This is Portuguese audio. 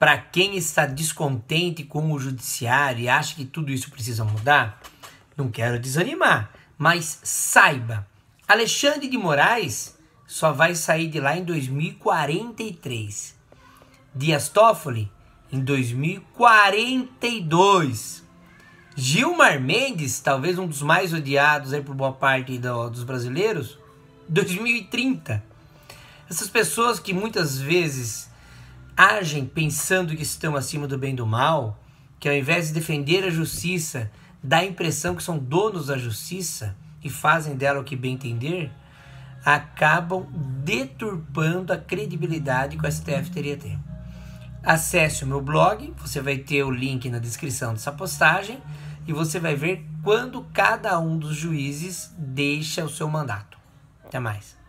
para quem está descontente com o judiciário e acha que tudo isso precisa mudar, não quero desanimar, mas saiba, Alexandre de Moraes só vai sair de lá em 2043. Dias Toffoli em 2042. Gilmar Mendes, talvez um dos mais odiados aí por boa parte do, dos brasileiros, 2030. Essas pessoas que muitas vezes agem pensando que estão acima do bem e do mal, que ao invés de defender a justiça, dá a impressão que são donos da justiça e fazem dela o que bem entender, acabam deturpando a credibilidade que o STF teria ter. Acesse o meu blog, você vai ter o link na descrição dessa postagem e você vai ver quando cada um dos juízes deixa o seu mandato. Até mais.